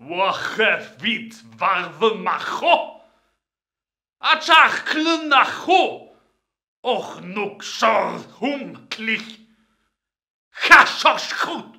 Wachevit warvemacho. Achach klenacho. Och nuk sor humklich. Gassos goed.